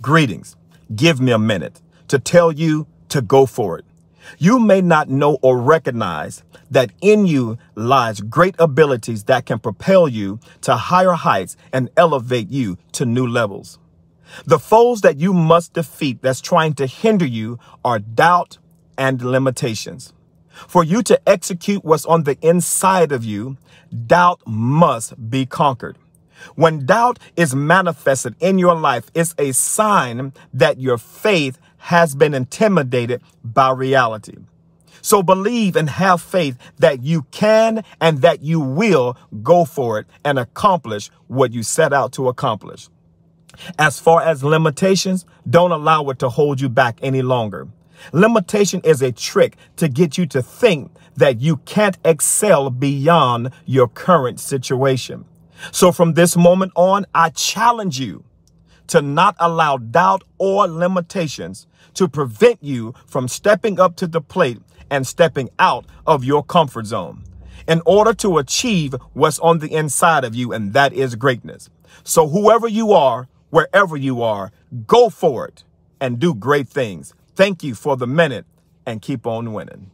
Greetings. Give me a minute to tell you to go for it. You may not know or recognize that in you lies great abilities that can propel you to higher heights and elevate you to new levels. The foes that you must defeat that's trying to hinder you are doubt and limitations. For you to execute what's on the inside of you, doubt must be conquered. When doubt is manifested in your life, it's a sign that your faith has been intimidated by reality. So believe and have faith that you can and that you will go for it and accomplish what you set out to accomplish. As far as limitations, don't allow it to hold you back any longer. Limitation is a trick to get you to think that you can't excel beyond your current situation. So from this moment on, I challenge you to not allow doubt or limitations to prevent you from stepping up to the plate and stepping out of your comfort zone in order to achieve what's on the inside of you, and that is greatness. So, whoever you are, wherever you are, go for it and do great things. Thank you for the minute and keep on winning.